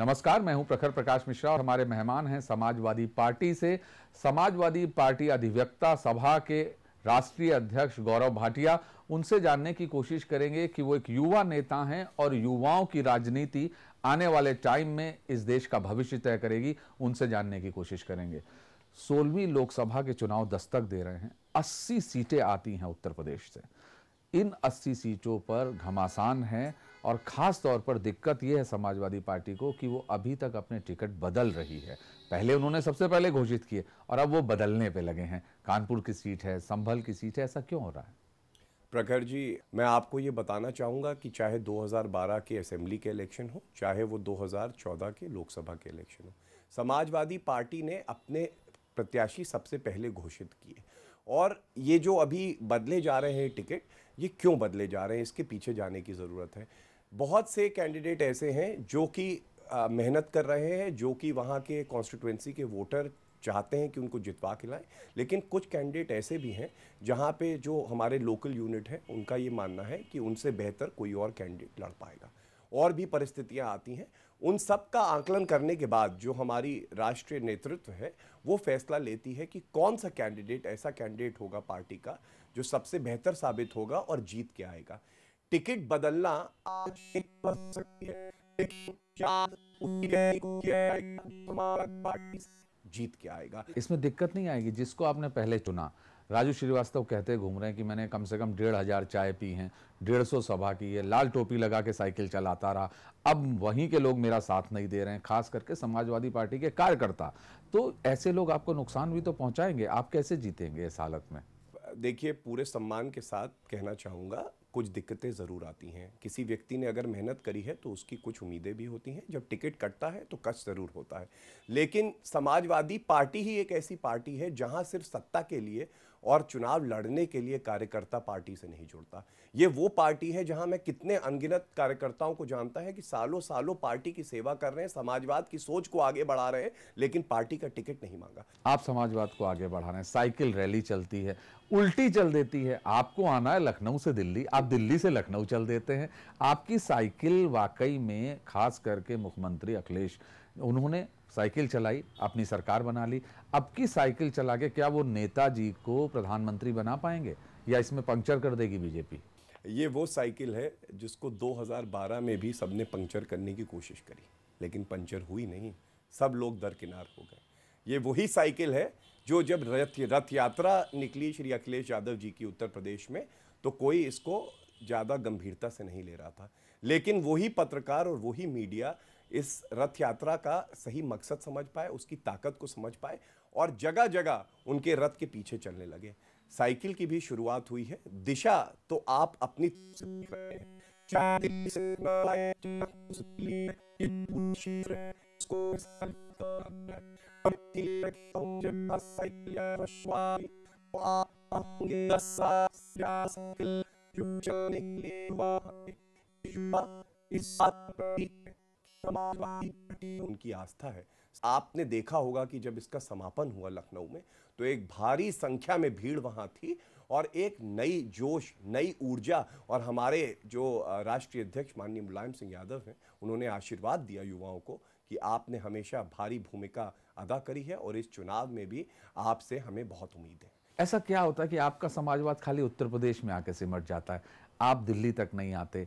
नमस्कार मैं हूं प्रखर प्रकाश मिश्रा और हमारे मेहमान हैं समाजवादी पार्टी से समाजवादी पार्टी अधिवक्ता सभा के राष्ट्रीय अध्यक्ष गौरव भाटिया उनसे जानने की कोशिश करेंगे कि वो एक युवा नेता हैं और युवाओं की राजनीति आने वाले टाइम में इस देश का भविष्य तय करेगी उनसे जानने की कोशिश करेंगे सोलहवीं लोकसभा के चुनाव दस्तक दे रहे हैं अस्सी सीटें आती हैं उत्तर प्रदेश से इन अस्सी सीटों पर घमासान है और ख़ास तौर पर दिक्कत यह है समाजवादी पार्टी को कि वो अभी तक अपने टिकट बदल रही है पहले उन्होंने सबसे पहले घोषित किए और अब वो बदलने पे लगे हैं कानपुर की सीट है संभल की सीट है ऐसा क्यों हो रहा है प्रखर जी मैं आपको ये बताना चाहूँगा कि चाहे 2012 के असेंबली के इलेक्शन हो चाहे वो 2014 के लोकसभा के इलेक्शन हो समाजवादी पार्टी ने अपने प्रत्याशी सबसे पहले घोषित किए और ये जो अभी बदले जा रहे हैं टिकट ये क्यों बदले जा रहे हैं इसके पीछे जाने की ज़रूरत है बहुत से कैंडिडेट ऐसे हैं जो कि मेहनत कर रहे हैं जो कि वहाँ के कॉन्स्टिट्यूंसी के वोटर चाहते हैं कि उनको जितवा के लाएँ लेकिन कुछ कैंडिडेट ऐसे भी हैं जहाँ पे जो हमारे लोकल यूनिट हैं उनका ये मानना है कि उनसे बेहतर कोई और कैंडिडेट लड़ पाएगा और भी परिस्थितियाँ आती हैं उन सब का आकलन करने के बाद जो हमारी राष्ट्रीय नेतृत्व है वो फैसला लेती है कि कौन सा कैंडिडेट ऐसा कैंडिडेट होगा पार्टी का जो सबसे बेहतर साबित होगा और जीत के आएगा टिकट बदलना जीत के आएगा इसमें दिक्कत नहीं आएगी जिसको आपने पहले चुना राजू श्रीवास्तव कहते घूम रहे हैं कि मैंने कम से कम डेढ़ हज़ार चाय पी हैं डेढ़ सौ सभा की है लाल टोपी लगा के साइकिल चलाता रहा अब वहीं के लोग मेरा साथ नहीं दे रहे हैं खास करके समाजवादी पार्टी के कार्यकर्ता तो ऐसे लोग आपको नुकसान भी तो पहुंचाएंगे आप कैसे जीतेंगे इस हालत में देखिए पूरे सम्मान के साथ कहना चाहूंगा कुछ दिक्कतें ज़रूर आती हैं किसी व्यक्ति ने अगर मेहनत करी है तो उसकी कुछ उम्मीदें भी होती हैं जब टिकट कटता है तो कष्ट ज़रूर होता है लेकिन समाजवादी पार्टी ही एक ऐसी पार्टी है जहां सिर्फ सत्ता के लिए और चुनाव लड़ने के लिए कार्यकर्ता पार्टी से नहीं जुड़ता ये वो पार्टी है जहां मैं कितने अनगिनत कार्यकर्ताओं को जानता है कि सालों सालों पार्टी की सेवा कर रहे हैं समाजवाद की सोच को आगे बढ़ा रहे हैं लेकिन पार्टी का टिकट नहीं मांगा आप समाजवाद को आगे बढ़ा रहे हैं साइकिल रैली चलती है उल्टी चल देती है आपको आना है लखनऊ से दिल्ली आप दिल्ली से लखनऊ चल देते हैं आपकी साइकिल वाकई में खास करके मुख्यमंत्री अखिलेश उन्होंने साइकिल चलाई अपनी सरकार बना ली अब की साइकिल चला के क्या वो नेताजी को प्रधानमंत्री बना पाएंगे या इसमें पंक्चर कर देगी बीजेपी ये वो साइकिल है जिसको 2012 में भी सबने पंक्चर करने की कोशिश करी लेकिन पंक्चर हुई नहीं सब लोग दरकिनार हो गए ये वही साइकिल है जो जब रथ रथ यात्रा निकली श्री अखिलेश यादव जी की उत्तर प्रदेश में तो कोई इसको ज़्यादा गंभीरता से नहीं ले रहा था लेकिन वही पत्रकार और वही मीडिया इस रथ यात्रा का सही मकसद समझ पाए उसकी ताकत को समझ पाए और जगह जगह उनके रथ के पीछे चलने लगे साइकिल की भी शुरुआत हुई है दिशा तो आप अपनी इस उनकी आस्था है आपने देखा होगा कि जब इसका समापन हुआ लखनऊ में तो एक भारी संख्या में भीड़ वहां थी और एक नई जोश नई ऊर्जा और हमारे जो राष्ट्रीय अध्यक्ष माननीय मुलायम सिंह यादव हैं उन्होंने आशीर्वाद दिया युवाओं को कि आपने हमेशा भारी भूमिका अदा करी है और इस चुनाव में भी आपसे हमें बहुत उम्मीद है ऐसा क्या होता है कि आपका समाजवाद खाली उत्तर प्रदेश में आके सिमट जाता है आप दिल्ली तक नहीं आते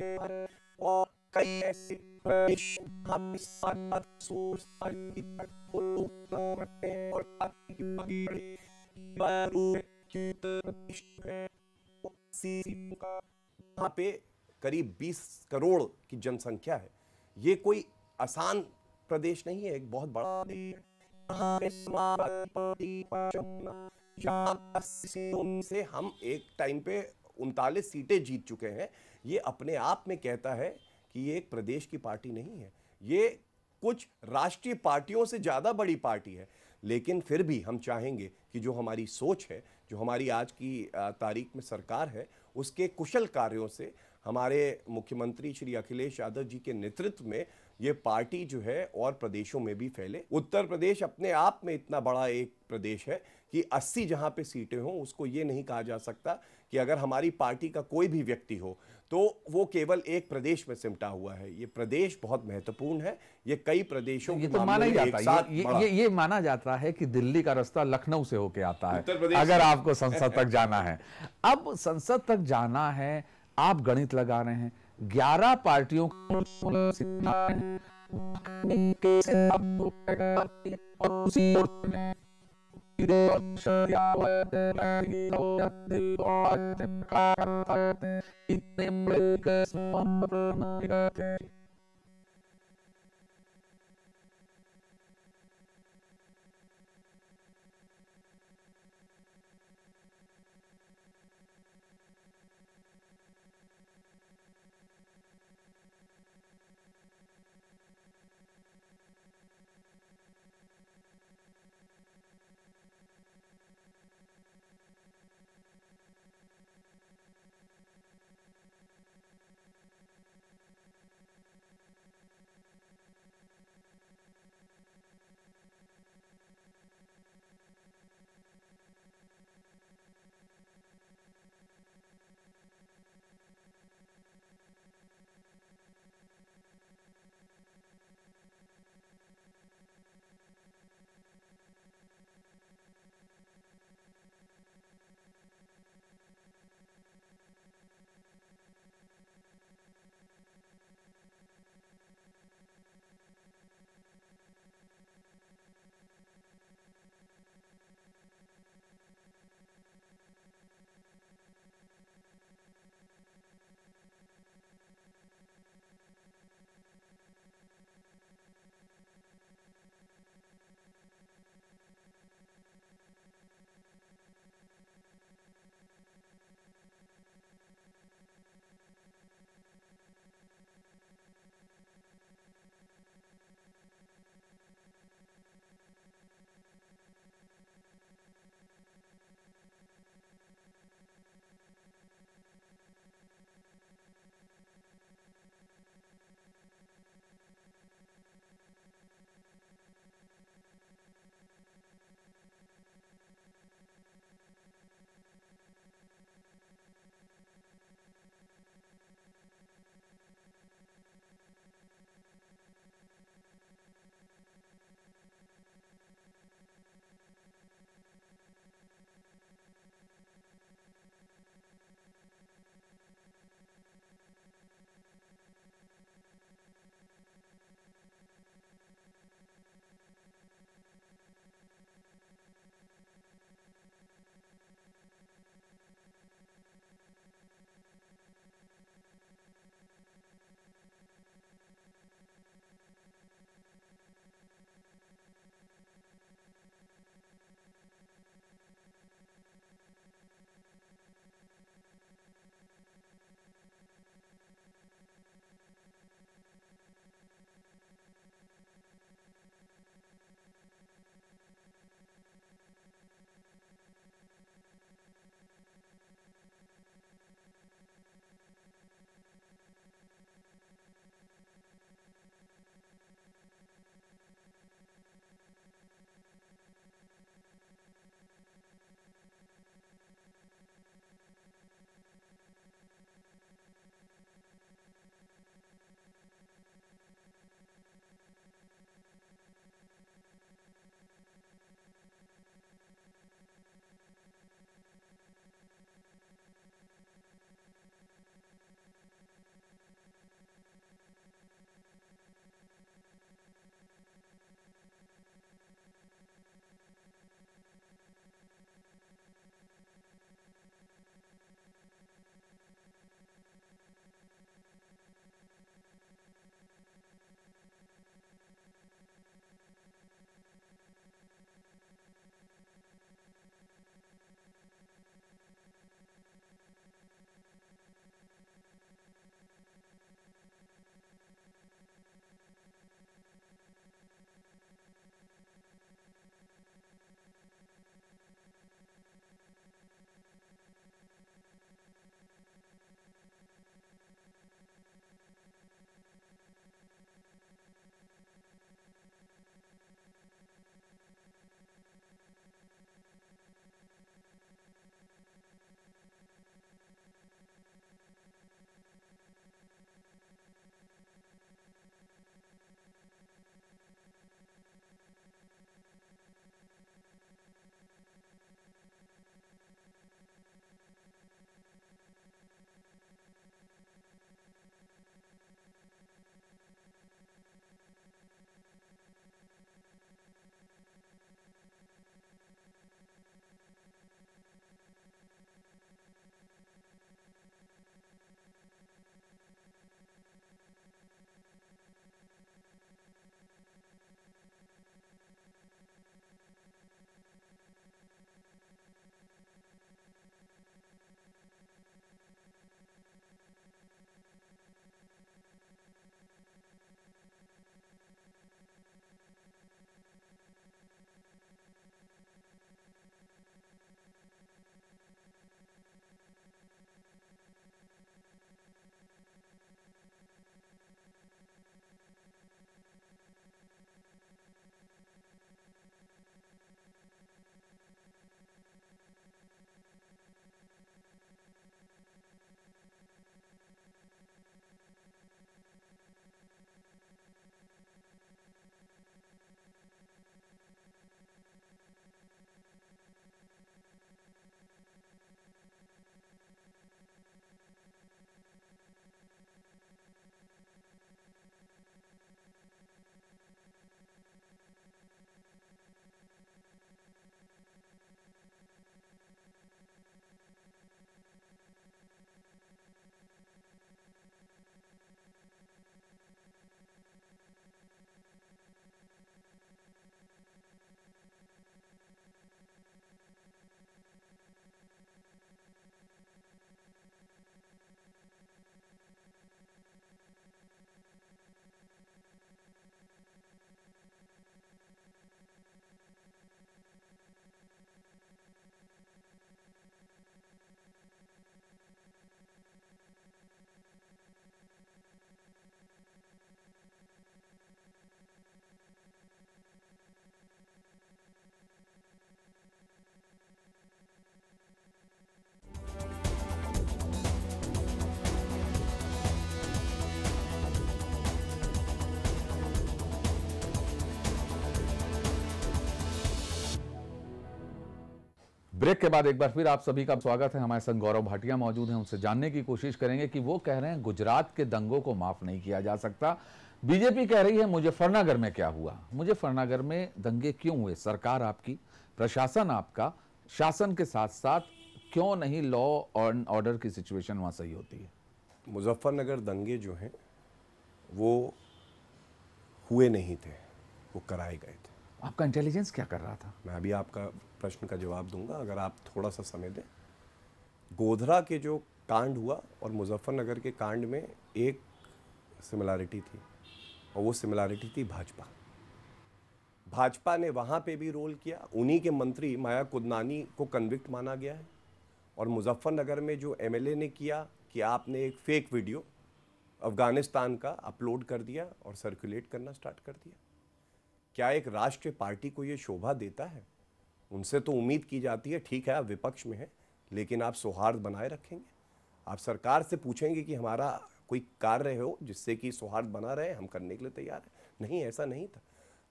और कई ऐसे यहाँ पे करीब 20 करोड़ की जनसंख्या है ये कोई आसान प्रदेश नहीं है एक बहुत बड़ा प्रदेश से हम एक टाइम पे उनतालीस सीटें जीत चुके हैं ये अपने आप में कहता है कि ये एक प्रदेश की पार्टी नहीं है ये कुछ राष्ट्रीय पार्टियों से ज़्यादा बड़ी पार्टी है लेकिन फिर भी हम चाहेंगे कि जो हमारी सोच है जो हमारी आज की तारीख में सरकार है उसके कुशल कार्यों से हमारे मुख्यमंत्री श्री अखिलेश यादव जी के नेतृत्व में ये पार्टी जो है और प्रदेशों में भी फैले उत्तर प्रदेश अपने आप में इतना बड़ा एक प्रदेश है कि 80 जहाँ पे सीटें हों उसको ये नहीं कहा जा सकता कि अगर हमारी पार्टी का कोई भी व्यक्ति हो तो वो केवल एक प्रदेश में सिमटा हुआ है ये प्रदेश बहुत महत्वपूर्ण है ये कई प्रदेशों ये तो माना जाता है ये, ये, ये माना जाता है कि दिल्ली का रास्ता लखनऊ से होके आता है अगर आपको संसद तक जाना है अब संसद तक जाना है आप गणित लगा रहे हैं ग्यारह पार्टियों don't I I think. Thank you. Break के बाद एक बार फिर आप सभी का स्वागत है हमारे संग गौरव भाटिया मौजूद हैं उनसे जानने की कोशिश करेंगे कि वो कह रहे हैं गुजरात के दंगों को माफ नहीं किया जा सकता बीजेपी कह रही है मुजफ्फरनगर में क्या हुआ मुजफ्फरनगर में दंगे क्यों हुए सरकार आपकी प्रशासन आपका शासन के साथ साथ क्यों नहीं लॉ और ऑर्डर की सिचुएशन वहाँ सही होती है मुजफ्फरनगर दंगे जो हैं वो हुए नहीं थे वो कराए गए थे आपका इंटेलिजेंस क्या कर रहा था मैं अभी आपका प्रश्न का जवाब दूंगा अगर आप थोड़ा सा समय दें गोधरा के जो कांड हुआ और मुजफ्फरनगर के कांड में एक सिमिलैरिटी थी और वो सिमिलैरिटी थी भाजपा भाजपा ने वहाँ पे भी रोल किया उन्हीं के मंत्री माया कुदनानी को कन्विक्ट माना गया है और मुजफ्फरनगर में जो एमएलए ने किया कि आपने एक फेक वीडियो अफ़गानिस्तान का अपलोड कर दिया और सर्कुलेट करना स्टार्ट कर दिया क्या एक राष्ट्रीय पार्टी को ये शोभा देता है उनसे तो उम्मीद की जाती है ठीक है आप विपक्ष में हैं लेकिन आप सौहार्द बनाए रखेंगे आप सरकार से पूछेंगे कि हमारा कोई कार्य हो जिससे कि सौहार्द बना रहे हम करने के लिए तैयार हैं नहीं ऐसा नहीं था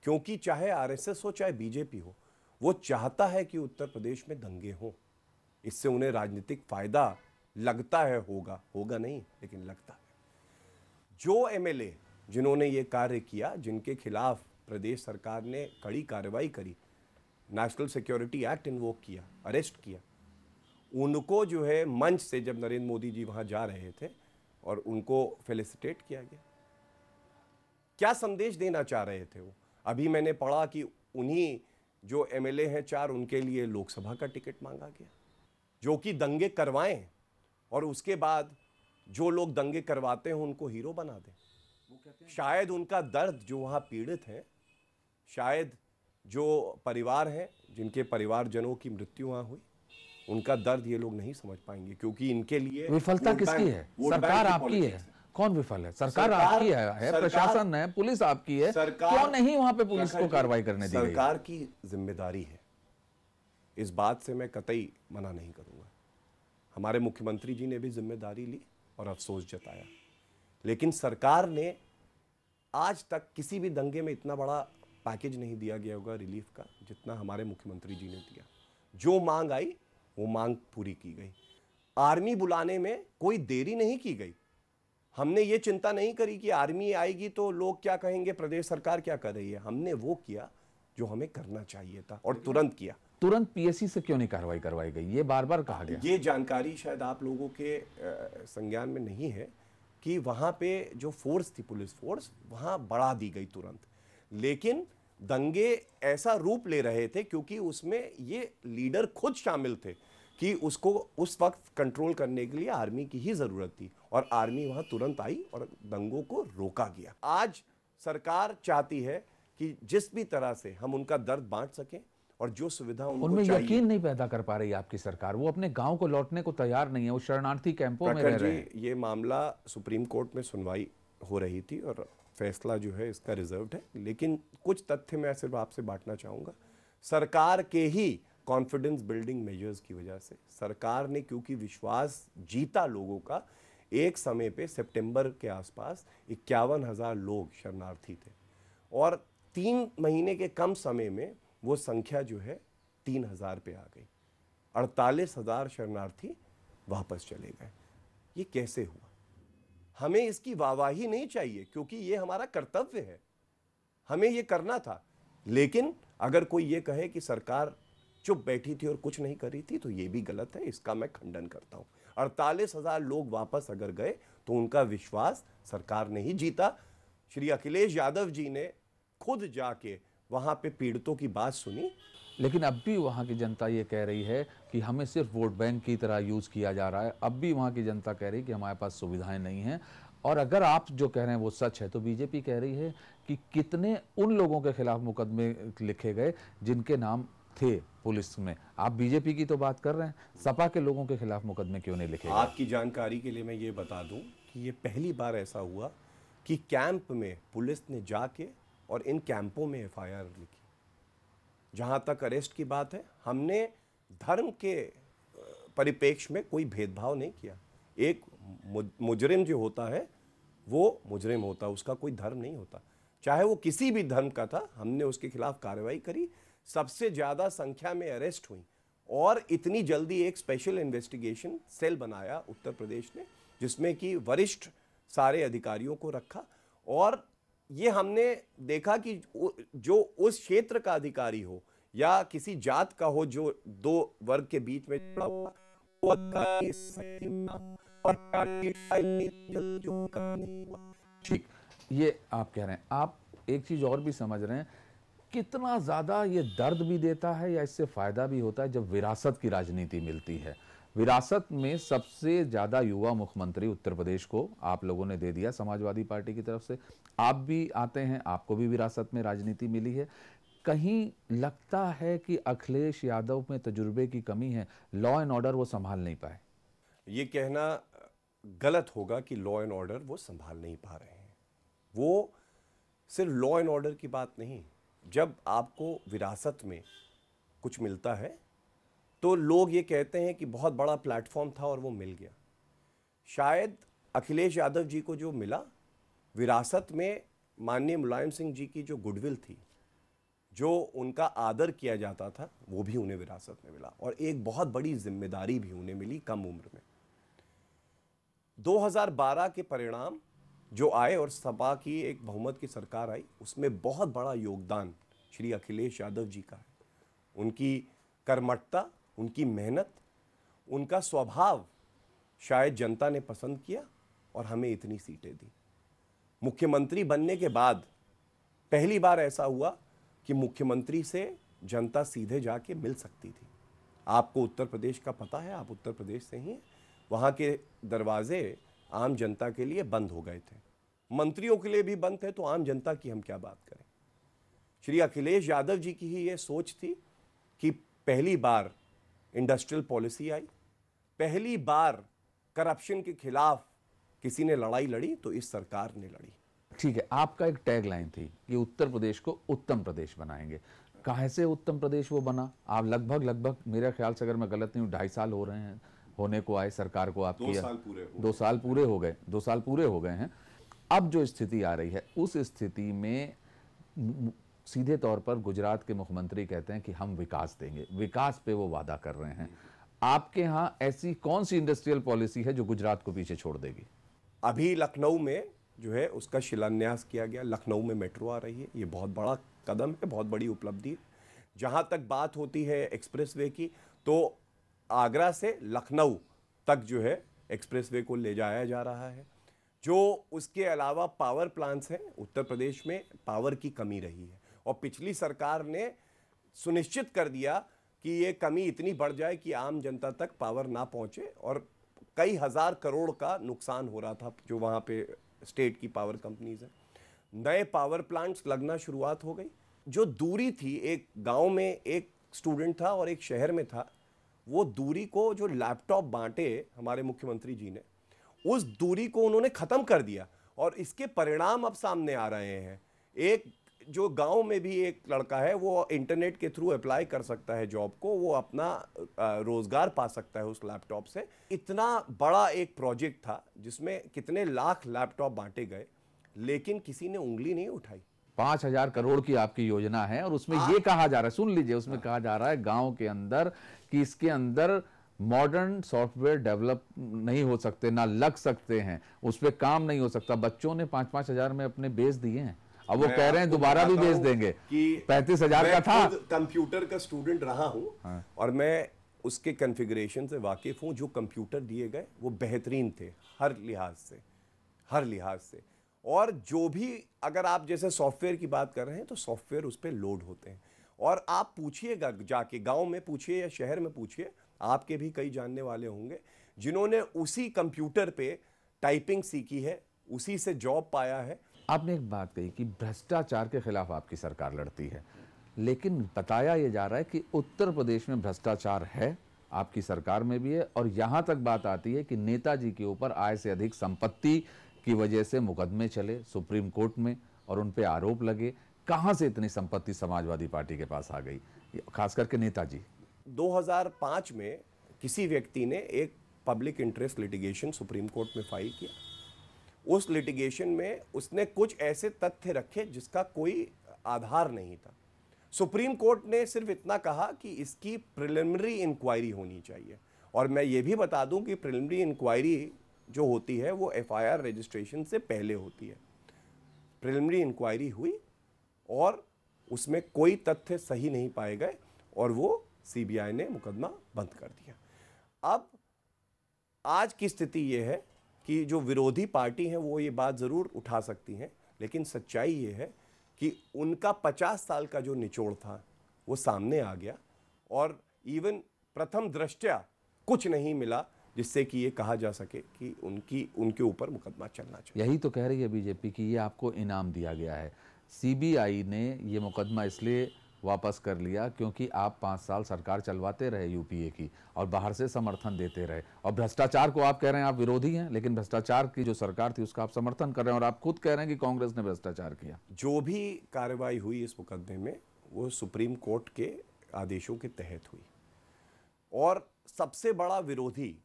क्योंकि चाहे आरएसएस हो चाहे बीजेपी हो वो चाहता है कि उत्तर प्रदेश में दंगे हों इससे उन्हें राजनीतिक फायदा लगता है होगा होगा नहीं लेकिन लगता है जो एमएलए जिन्होंने ये कार्य किया जिनके खिलाफ प्रदेश सरकार ने कड़ी कार्रवाई करी नेशनल सिक्योरिटी एक्ट इन्वोक किया अरेस्ट किया उनको जो है मंच से जब नरेंद्र मोदी जी वहाँ जा रहे थे और उनको फेलिसिटेट किया गया क्या संदेश देना चाह रहे थे वो अभी मैंने पढ़ा कि उन्हीं जो एमएलए हैं चार उनके लिए लोकसभा का टिकट मांगा गया जो कि दंगे करवाएं और उसके बाद जो लोग दंगे करवाते हैं उनको हीरो बना दें शायद उनका दर्द जो वहाँ पीड़ित है शायद जो परिवार है जिनके परिवारजनों की मृत्यु वहां हुई उनका दर्द ये लोग नहीं समझ पाएंगे क्योंकि इनके लिए विफलता किसकी है सरकार आपकी है कौन विफल है सरकार, सरकार आपकी है, है सरकार, प्रशासन है पुलिस आपकी है सरकार क्यों नहीं वहां पे पुलिस को कार्रवाई करने दी सरकार की जिम्मेदारी है इस बात से मैं कतई मना नहीं करूंगा हमारे मुख्यमंत्री जी ने भी जिम्मेदारी ली और अफसोस जताया लेकिन सरकार ने आज तक किसी भी दंगे में इतना बड़ा पैकेज नहीं दिया गया होगा रिलीफ का जितना हमारे मुख्यमंत्री जी ने दिया जो मांग आई वो मांग पूरी की गई आर्मी बुलाने में कोई देरी नहीं की गई हमने ये चिंता नहीं करी कि आर्मी आएगी तो लोग क्या कहेंगे प्रदेश सरकार क्या कर रही है हमने वो किया जो हमें करना चाहिए था और तुरंत किया तुरंत पीएससी से क्यों नहीं कार्रवाई करवाई गई ये बार बार कहा गया ये जानकारी शायद आप लोगों के संज्ञान में नहीं है कि वहाँ पे जो फोर्स थी पुलिस फोर्स वहाँ बढ़ा दी गई तुरंत लेकिन दंगे ऐसा रूप ले रहे थे क्योंकि उसमें ये लीडर खुद शामिल थे कि उसको उस वक्त कंट्रोल करने के लिए आर्मी की ही ज़रूरत थी और आर्मी वहाँ तुरंत आई और दंगों को रोका गया आज सरकार चाहती है कि जिस भी तरह से हम उनका दर्द बांट सकें और जो सुविधा उनमें यकीन नहीं पैदा कर पा रही आपकी सरकार वो अपने गांव को लौटने को तैयार नहीं है वो शरणार्थी कैंपों में रह रहे हैं ये मामला सुप्रीम कोर्ट में सुनवाई हो रही थी और फैसला जो है इसका रिजर्व है लेकिन कुछ तथ्य मैं सिर्फ आपसे बांटना चाहूँगा सरकार के ही कॉन्फिडेंस बिल्डिंग मेजर्स की वजह से सरकार ने क्योंकि विश्वास जीता लोगों का एक समय पे सितंबर के आसपास इक्यावन हज़ार लोग शरणार्थी थे और तीन महीने के कम समय में वो संख्या जो है तीन हज़ार पर आ गई अड़तालीस हज़ार शरणार्थी वापस चले गए ये कैसे हुआ हमें इसकी वाहवाही नहीं चाहिए क्योंकि ये हमारा कर्तव्य है हमें ये करना था लेकिन अगर कोई ये कहे कि सरकार चुप बैठी थी और कुछ नहीं करी थी तो ये भी गलत है इसका मैं खंडन करता हूँ अड़तालीस हज़ार लोग वापस अगर गए तो उनका विश्वास सरकार ने ही जीता श्री अखिलेश यादव जी ने खुद जाके वहाँ पे पीड़ितों की बात सुनी लेकिन अब भी वहाँ की जनता ये कह रही है कि हमें सिर्फ वोट बैंक की तरह यूज़ किया जा रहा है अब भी वहाँ की जनता कह रही है कि हमारे पास सुविधाएं नहीं हैं और अगर आप जो कह रहे हैं वो सच है तो बीजेपी कह रही है कि कितने उन लोगों के खिलाफ मुकदमे लिखे गए जिनके नाम थे पुलिस में आप बीजेपी की तो बात कर रहे हैं सपा के लोगों के खिलाफ मुकदमे क्यों नहीं लिखे आपकी जानकारी के लिए मैं ये बता दूँ कि ये पहली बार ऐसा हुआ कि कैंप में पुलिस ने जाके और इन कैंपों में एफ लिखी जहाँ तक अरेस्ट की बात है हमने धर्म के परिपेक्ष में कोई भेदभाव नहीं किया एक मुजरिम जो होता है वो मुजरिम होता उसका कोई धर्म नहीं होता चाहे वो किसी भी धर्म का था हमने उसके खिलाफ कार्रवाई करी सबसे ज़्यादा संख्या में अरेस्ट हुई और इतनी जल्दी एक स्पेशल इन्वेस्टिगेशन सेल बनाया उत्तर प्रदेश ने जिसमें कि वरिष्ठ सारे अधिकारियों को रखा और ये हमने देखा कि जो उस क्षेत्र का अधिकारी हो या किसी जात का हो जो दो वर्ग के बीच में ठीक ये आप कह रहे हैं आप एक चीज और भी समझ रहे हैं कितना ज्यादा ये दर्द भी देता है या इससे फायदा भी होता है जब विरासत की राजनीति मिलती है विरासत में सबसे ज़्यादा युवा मुख्यमंत्री उत्तर प्रदेश को आप लोगों ने दे दिया समाजवादी पार्टी की तरफ से आप भी आते हैं आपको भी विरासत में राजनीति मिली है कहीं लगता है कि अखिलेश यादव में तजुर्बे की कमी है लॉ एंड ऑर्डर वो संभाल नहीं पाए ये कहना गलत होगा कि लॉ एंड ऑर्डर वो संभाल नहीं पा रहे हैं वो सिर्फ लॉ एंड ऑर्डर की बात नहीं जब आपको विरासत में कुछ मिलता है तो लोग ये कहते हैं कि बहुत बड़ा प्लेटफॉर्म था और वो मिल गया शायद अखिलेश यादव जी को जो मिला विरासत में माननीय मुलायम सिंह जी की जो गुडविल थी जो उनका आदर किया जाता था वो भी उन्हें विरासत में मिला और एक बहुत बड़ी जिम्मेदारी भी उन्हें मिली कम उम्र में 2012 के परिणाम जो आए और सपा की एक बहुमत की सरकार आई उसमें बहुत बड़ा योगदान श्री अखिलेश यादव जी का है उनकी कर्मठता उनकी मेहनत उनका स्वभाव शायद जनता ने पसंद किया और हमें इतनी सीटें दी मुख्यमंत्री बनने के बाद पहली बार ऐसा हुआ कि मुख्यमंत्री से जनता सीधे जाके मिल सकती थी आपको उत्तर प्रदेश का पता है आप उत्तर प्रदेश से ही वहाँ के दरवाजे आम जनता के लिए बंद हो गए थे मंत्रियों के लिए भी बंद थे तो आम जनता की हम क्या बात करें श्री अखिलेश यादव जी की ही ये सोच थी कि पहली बार इंडस्ट्रियल पॉलिसी आई पहली बार करप्शन के खिलाफ किसी ने लड़ाई लड़ी तो इस सरकार ने लड़ी ठीक है आपका एक टैग लाइन थी कि उत्तर प्रदेश को उत्तम प्रदेश बनाएंगे कैसे उत्तम प्रदेश वो बना आप लगभग लगभग मेरे ख्याल से अगर मैं गलत नहीं हूँ ढाई साल हो रहे हैं होने को आए सरकार को आपकी दो साल पूरे दो साल पूरे हो गए दो साल पूरे हो गए हैं अब जो स्थिति आ रही है उस स्थिति में सीधे तौर पर गुजरात के मुख्यमंत्री कहते हैं कि हम विकास देंगे विकास पे वो वादा कर रहे हैं आपके यहाँ ऐसी कौन सी इंडस्ट्रियल पॉलिसी है जो गुजरात को पीछे छोड़ देगी अभी लखनऊ में जो है उसका शिलान्यास किया गया लखनऊ में मेट्रो आ रही है ये बहुत बड़ा कदम है बहुत बड़ी उपलब्धि जहाँ तक बात होती है एक्सप्रेस की तो आगरा से लखनऊ तक जो है एक्सप्रेस को ले जाया जा रहा है जो उसके अलावा पावर प्लांट्स हैं उत्तर प्रदेश में पावर की कमी रही है और पिछली सरकार ने सुनिश्चित कर दिया कि ये कमी इतनी बढ़ जाए कि आम जनता तक पावर ना पहुंचे और कई हज़ार करोड़ का नुकसान हो रहा था जो वहाँ पे स्टेट की पावर कंपनीज हैं नए पावर प्लांट्स लगना शुरुआत हो गई जो दूरी थी एक गांव में एक स्टूडेंट था और एक शहर में था वो दूरी को जो लैपटॉप बांटे हमारे मुख्यमंत्री जी ने उस दूरी को उन्होंने ख़त्म कर दिया और इसके परिणाम अब सामने आ रहे हैं एक जो गांव में भी एक लड़का है वो इंटरनेट के थ्रू अप्लाई कर सकता है जॉब को वो अपना रोज़गार पा सकता है उस लैपटॉप से इतना बड़ा एक प्रोजेक्ट था जिसमें कितने लाख लैपटॉप बांटे गए लेकिन किसी ने उंगली नहीं उठाई पांच हजार करोड़ की आपकी योजना है और उसमें आ, हाँ। ये कहा जा रहा है सुन लीजिए उसमें आ, हाँ। कहा जा रहा है गांव के अंदर कि इसके अंदर मॉडर्न सॉफ्टवेयर डेवलप नहीं हो सकते ना लग सकते हैं उस पर काम नहीं हो सकता बच्चों ने पांच पांच हज़ार में अपने बेच दिए हैं अब वो कह रहे हैं दोबारा भी भेज देंगे कि पैंतीस हजार का था कंप्यूटर का स्टूडेंट रहा हूँ हाँ। और मैं उसके कन्फिग्रेशन से वाकिफ हूँ जो कंप्यूटर दिए गए वो बेहतरीन थे हर लिहाज से हर लिहाज से और जो भी अगर आप जैसे सॉफ्टवेयर की बात कर रहे हैं तो सॉफ्टवेयर उस पर लोड होते हैं और आप पूछिएगा जाके गांव में पूछिए या शहर में पूछिए आपके भी कई जानने वाले होंगे जिन्होंने उसी कंप्यूटर पे टाइपिंग सीखी है उसी से जॉब पाया है आपने एक बात कही कि भ्रष्टाचार के खिलाफ आपकी सरकार लड़ती है लेकिन बताया ये जा रहा है कि उत्तर प्रदेश में भ्रष्टाचार है आपकी सरकार में भी है और यहाँ तक बात आती है कि नेताजी के ऊपर आय से अधिक संपत्ति की वजह से मुकदमे चले सुप्रीम कोर्ट में और उन पर आरोप लगे कहाँ से इतनी संपत्ति समाजवादी पार्टी के पास आ गई खास करके नेताजी 2005 में किसी व्यक्ति ने एक public interest litigation supreme court में फाइल किया उस लिटिगेशन में उसने कुछ ऐसे तथ्य रखे जिसका कोई आधार नहीं था सुप्रीम कोर्ट ने सिर्फ इतना कहा कि इसकी प्रिलिमिनरी इंक्वायरी होनी चाहिए और मैं ये भी बता दूं कि प्रिलिमिनरी इंक्वायरी जो होती है वो एफआईआर रजिस्ट्रेशन से पहले होती है प्रिलिमिनरी इंक्वायरी हुई और उसमें कोई तथ्य सही नहीं पाए गए और वो सीबीआई ने मुकदमा बंद कर दिया अब आज की स्थिति ये है कि जो विरोधी पार्टी हैं वो ये बात ज़रूर उठा सकती हैं लेकिन सच्चाई ये है कि उनका पचास साल का जो निचोड़ था वो सामने आ गया और इवन प्रथम दृष्टया कुछ नहीं मिला जिससे कि ये कहा जा सके कि उनकी उनके ऊपर मुकदमा चलना चाहिए यही तो कह रही है बीजेपी कि ये आपको इनाम दिया गया है सीबीआई ने ये मुकदमा इसलिए वापस कर लिया क्योंकि आप पाँच साल सरकार चलवाते रहे यूपीए की और बाहर से समर्थन देते रहे और भ्रष्टाचार को आप कह रहे हैं आप विरोधी हैं लेकिन भ्रष्टाचार की जो सरकार थी उसका आप समर्थन कर रहे हैं और आप खुद कह रहे हैं कि कांग्रेस ने भ्रष्टाचार किया जो भी कार्रवाई हुई इस मुकदमे में वो सुप्रीम कोर्ट के आदेशों के तहत हुई और सबसे बड़ा विरोधी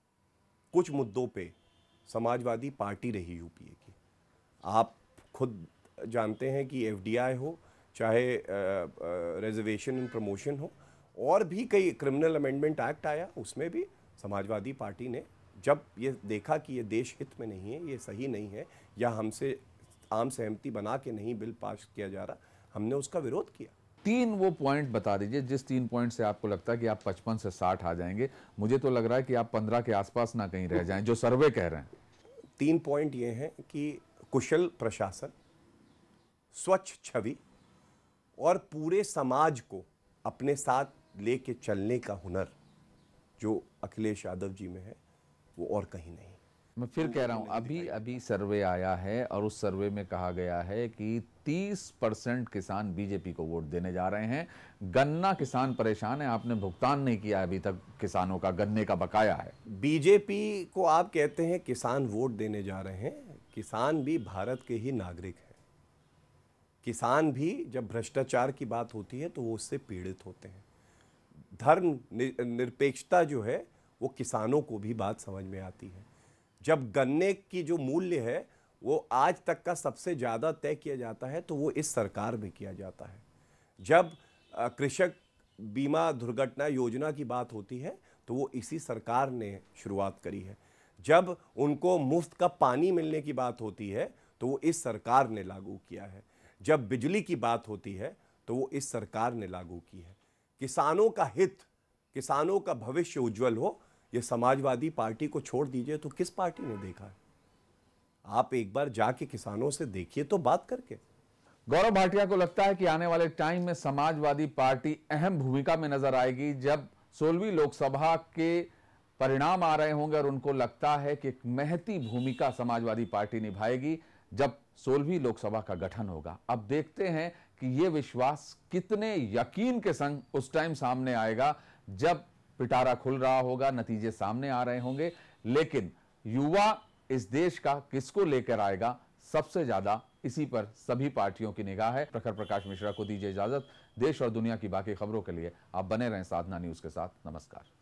कुछ मुद्दों पर समाजवादी पार्टी रही यूपीए की आप खुद जानते हैं कि एफ हो चाहे रिजर्वेशन एंड प्रमोशन हो और भी कई क्रिमिनल अमेंडमेंट एक्ट आया उसमें भी समाजवादी पार्टी ने जब ये देखा कि ये देश हित में नहीं है ये सही नहीं है या हमसे आम सहमति बना के नहीं बिल पास किया जा रहा हमने उसका विरोध किया तीन वो पॉइंट बता दीजिए जिस तीन पॉइंट से आपको लगता है कि आप पचपन से साठ आ जाएंगे मुझे तो लग रहा है कि आप पंद्रह के आसपास ना कहीं रह जाएं जो सर्वे कह रहे हैं तीन पॉइंट ये हैं कि कुशल प्रशासन स्वच्छ छवि और पूरे समाज को अपने साथ लेके चलने का हुनर जो अखिलेश यादव जी में है वो और कहीं नहीं मैं फिर कह रहा हूँ अभी अभी सर्वे आया है और उस सर्वे में कहा गया है कि 30 परसेंट किसान बीजेपी को वोट देने जा रहे हैं गन्ना किसान परेशान है आपने भुगतान नहीं किया अभी तक किसानों का गन्ने का बकाया है बीजेपी को आप कहते हैं किसान वोट देने जा रहे हैं किसान भी भारत के ही नागरिक हैं किसान भी जब भ्रष्टाचार की बात होती है तो वो उससे पीड़ित होते हैं धर्म निरपेक्षता जो है वो किसानों को भी बात समझ में आती है जब गन्ने की जो मूल्य है वो आज तक का सबसे ज़्यादा तय किया जाता है तो वो इस सरकार में किया जाता है जब कृषक बीमा दुर्घटना योजना की बात होती है तो वो इसी सरकार ने शुरुआत करी है जब उनको मुफ्त का पानी मिलने की बात होती है तो वो इस सरकार ने लागू किया है जब बिजली की बात होती है तो वो इस सरकार ने लागू की है किसानों का हित किसानों का भविष्य उज्जवल हो ये समाजवादी पार्टी को छोड़ दीजिए तो किस पार्टी ने देखा है आप एक बार जाके किसानों से देखिए तो बात करके गौरव भाटिया को लगता है कि आने वाले टाइम में समाजवादी पार्टी अहम भूमिका में नजर आएगी जब सोलहवीं लोकसभा के परिणाम आ रहे होंगे और उनको लगता है कि एक महती भूमिका समाजवादी पार्टी निभाएगी जब सोलहवीं लोकसभा का गठन होगा अब देखते हैं कि ये विश्वास कितने यकीन के संग उस टाइम सामने आएगा जब पिटारा खुल रहा होगा नतीजे सामने आ रहे होंगे लेकिन युवा इस देश का किसको लेकर आएगा सबसे ज्यादा इसी पर सभी पार्टियों की निगाह है प्रखर प्रकाश मिश्रा को दीजिए इजाजत देश और दुनिया की बाकी खबरों के लिए आप बने रहें साधना न्यूज के साथ नमस्कार